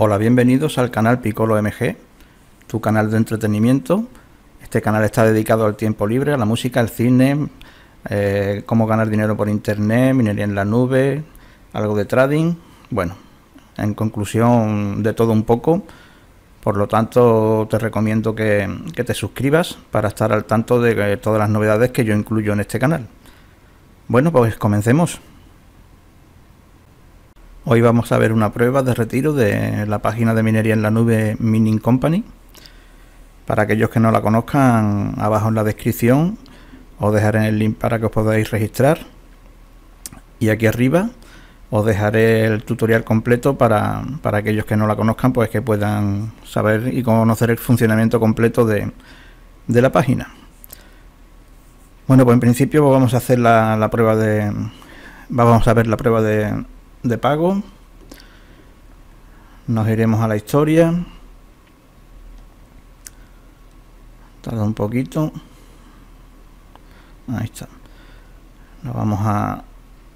Hola, bienvenidos al canal Picolo MG, tu canal de entretenimiento. Este canal está dedicado al tiempo libre, a la música, al cine, eh, cómo ganar dinero por internet, minería en la nube, algo de trading. Bueno, en conclusión de todo un poco. Por lo tanto, te recomiendo que te suscribas para estar al tanto de eh, todas las novedades que yo incluyo en este canal. Bueno, pues comencemos. Hoy vamos a ver una prueba de retiro de la página de minería en la nube Mining Company. Para aquellos que no la conozcan, abajo en la descripción os dejaré el link para que os podáis registrar. Y aquí arriba os dejaré el tutorial completo para, para aquellos que no la conozcan, pues que puedan saber y conocer el funcionamiento completo de, de la página. Bueno, pues en principio vamos a hacer la prueba de... Vamos a ver la prueba de, de pago. Nos iremos a la historia. Tarda un poquito. Ahí está. Nos vamos a,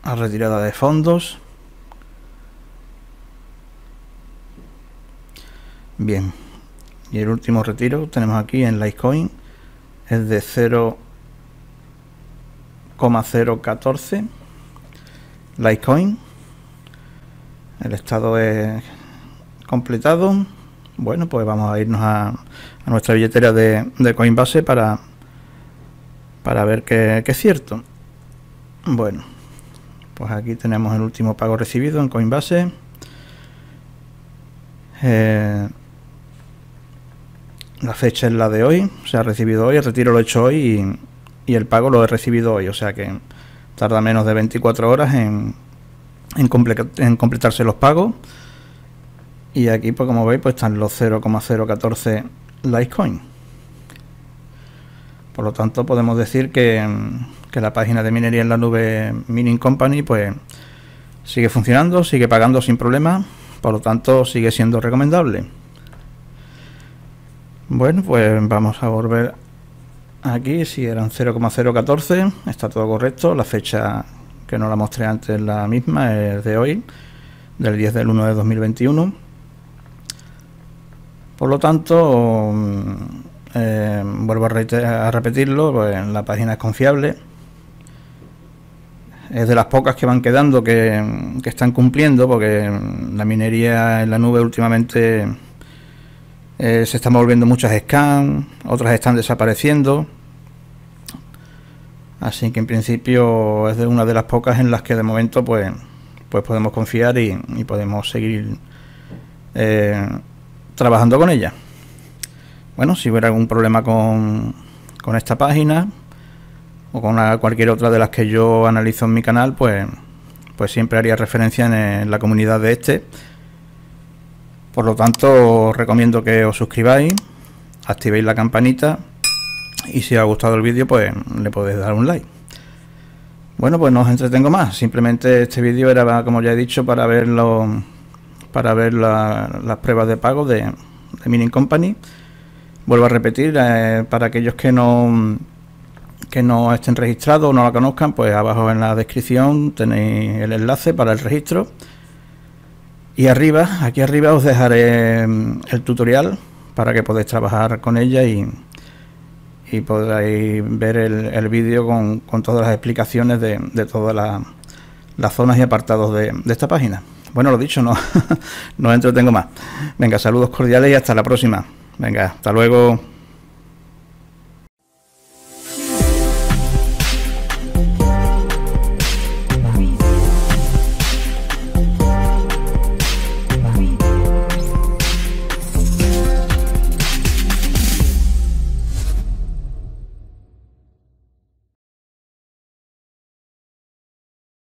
a retirada de fondos. Bien. Y el último retiro tenemos aquí en Litecoin. Es de 0,014 Litecoin. El estado es completado. Bueno, pues vamos a irnos a, nuestra billetera de, Coinbase para, para ver qué es cierto. Bueno, pues aquí tenemos el último pago recibido en Coinbase. Eh, la fecha es la de hoy, se ha recibido hoy, el retiro lo he hecho hoy y, el pago lo he recibido hoy, o sea que tarda menos de 24 horas en, en, completarse los pagos. Y aquí, pues como veis, pues están los 0,014 Litecoin. Por lo tanto, podemos decir que, que, la página de minería en la nube Mining Company, pues sigue funcionando, sigue pagando sin problema. Por lo tanto, sigue siendo recomendable. Bueno, pues vamos a volver aquí. Si eran 0,014, está todo correcto. La fecha que no la mostré antes la misma, es de hoy, del 10 del 1 de 2021. Por lo tanto, mm, eh, vuelvo a, repetirlo, pues, la página es confiable. Es de las pocas que van quedando que, que están cumpliendo, porque mm, la minería en la nube últimamente eh, se están volviendo muchas scams, otras están desapareciendo. Así que en principio es de una de las pocas en las que de momento pues, pues podemos confiar y, podemos seguir eh, trabajando con ella. Bueno, si hubiera algún problema con, esta página o con cualquier otra de las que yo analizo en mi canal, pues, pues siempre haría referencia en, en la comunidad de este. Por lo tanto, os recomiendo que os suscribáis, activéis la campanita y si os ha gustado el vídeo, pues le podéis dar un like. Bueno, pues no os entretengo más. Simplemente este vídeo era, como ya he dicho, para ver, para ver las pruebas de pago de, de Mining Company. Vuelvo a repetir, eh, para aquellos que no, que no estén registrados o no la conozcan, pues abajo en la descripción tenéis el enlace para el registro. Y arriba, aquí arriba os dejaré mm, el tutorial para que podáis trabajar con ella y, y podréis ver el, vídeo con, con, todas las explicaciones de, de todas las zonas y apartados de, esta página. Bueno, lo dicho, no, no entretengo más. Venga, saludos cordiales y hasta la próxima. Venga, hasta luego.